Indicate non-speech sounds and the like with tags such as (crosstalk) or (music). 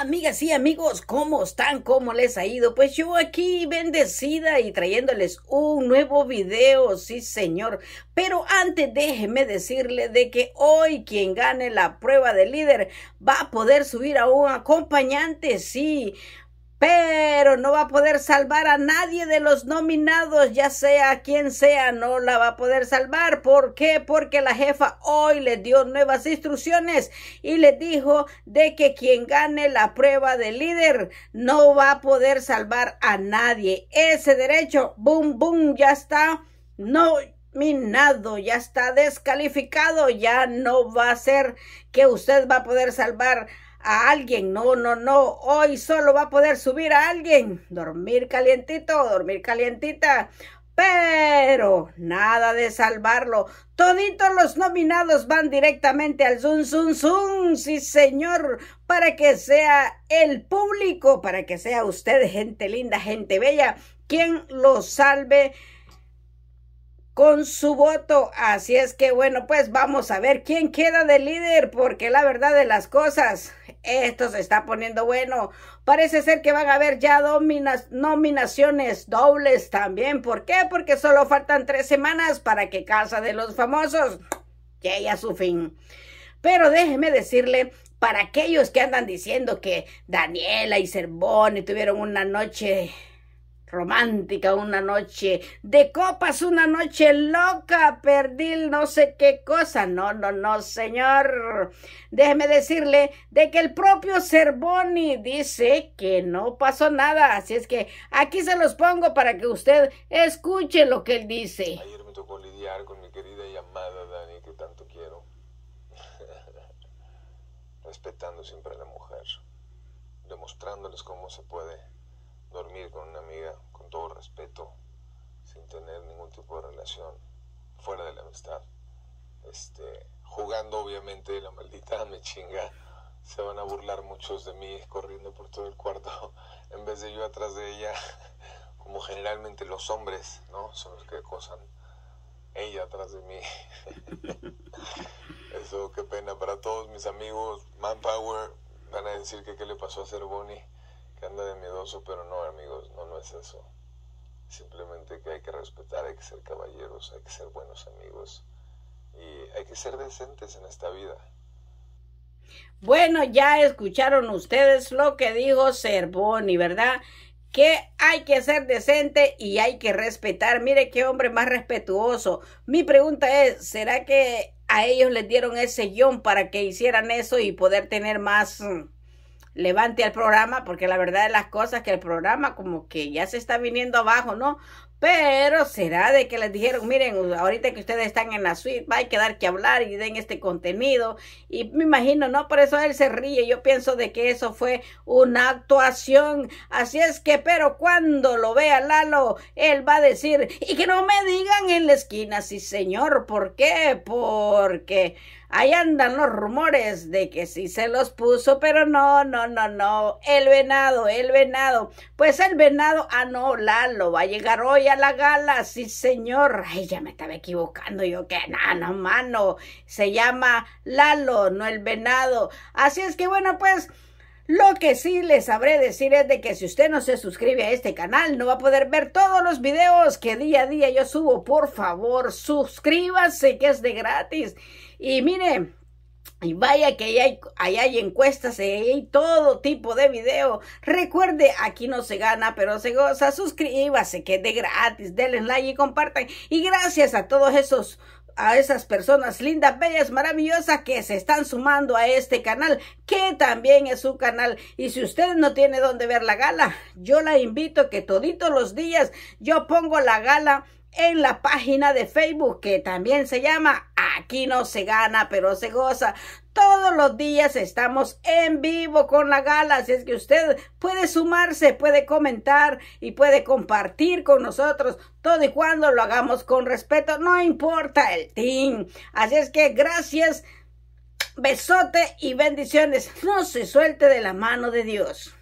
amigas y amigos, ¿cómo están? ¿Cómo les ha ido? Pues yo aquí bendecida y trayéndoles un nuevo video, sí señor. Pero antes déjeme decirle de que hoy quien gane la prueba de líder va a poder subir a un acompañante, sí pero no va a poder salvar a nadie de los nominados, ya sea quien sea, no la va a poder salvar. ¿Por qué? Porque la jefa hoy le dio nuevas instrucciones y le dijo de que quien gane la prueba de líder no va a poder salvar a nadie. Ese derecho, boom, boom, ya está. nominado, ya está descalificado, ya no va a ser que usted va a poder salvar a alguien. No, no, no. Hoy solo va a poder subir a alguien. Dormir calientito, dormir calientita. Pero nada de salvarlo. Toditos los nominados van directamente al Zoom, Zoom, Zoom, sí señor, para que sea el público, para que sea usted, gente linda, gente bella, quien lo salve con su voto. Así es que bueno, pues vamos a ver quién queda de líder, porque la verdad de las cosas, esto se está poniendo bueno. Parece ser que van a haber ya nominaciones dobles también. ¿Por qué? Porque solo faltan tres semanas para que Casa de los Famosos llegue a su fin. Pero déjeme decirle para aquellos que andan diciendo que Daniela y Cervoni tuvieron una noche romántica una noche, de copas una noche loca, perdí no sé qué cosa. No, no, no, señor. Déjeme decirle de que el propio Cervoni dice que no pasó nada. Así es que aquí se los pongo para que usted escuche lo que él dice. Ayer me tocó lidiar con mi querida y amada Dani, que tanto quiero. (laughs) Respetando siempre a la mujer, demostrándoles cómo se puede dormir con una amiga con todo respeto, sin tener ningún tipo de relación fuera de la amistad. Este, jugando obviamente la maldita (laughs) me chinga. Se van a burlar muchos de mí corriendo por todo el cuarto (laughs) en vez de yo atrás de ella, (laughs) como generalmente los hombres, ¿no? Son los que acosan. Ella atrás de mí. Eso, qué pena para todos mis amigos. Manpower, van a decir que qué le pasó a ser Bonnie, que anda de mi pero no, amigos, no, no es eso. Simplemente que hay que respetar, hay que ser caballeros, hay que ser buenos amigos y hay que ser decentes en esta vida. Bueno, ya escucharon ustedes lo que dijo Cervoni, ¿verdad? que hay que ser decente y hay que respetar. Mire qué hombre más respetuoso. Mi pregunta es, ¿será que a ellos les dieron ese guión para que hicieran eso y poder tener más... Mm, levante al programa, porque la verdad de las cosas que el programa como que ya se está viniendo abajo, ¿no? Pero será de que les dijeron, miren, ahorita que ustedes están en la suite, va a quedar que hablar y den este contenido. Y me imagino, ¿no? Por eso él se ríe. Yo pienso de que eso fue una actuación. Así es que, pero cuando lo vea Lalo, él va a decir, y que no me digan en la esquina, sí señor, ¿por qué? Porque Ahí andan los rumores de que sí se los puso, pero no, no, no, no. El venado, el venado. Pues el venado, ah, no, Lalo, va a llegar hoy a la gala, sí, señor. Ay, ya me estaba equivocando yo, que no, no, mano. Se llama Lalo, no el venado. Así es que bueno, pues lo que sí les sabré decir es de que si usted no se suscribe a este canal no va a poder ver todos los videos que día a día yo subo. Por favor, suscríbase que es de gratis. Y mire, y vaya que ahí hay, hay encuestas, y todo tipo de video. Recuerde, aquí no se gana, pero se goza. Suscríbase que es de gratis, denle like y compartan. Y gracias a todos esos a esas personas lindas, bellas, maravillosas que se están sumando a este canal, que también es su canal. Y si usted no tiene dónde ver la gala, yo la invito que toditos los días yo pongo la gala en la página de Facebook que también se llama Aquí no se gana, pero se goza, todos los días estamos en vivo con la gala, así es que usted puede sumarse, puede comentar y puede compartir con nosotros todo y cuando lo hagamos con respeto, no importa el team. Así es que gracias, besote y bendiciones. No se suelte de la mano de Dios.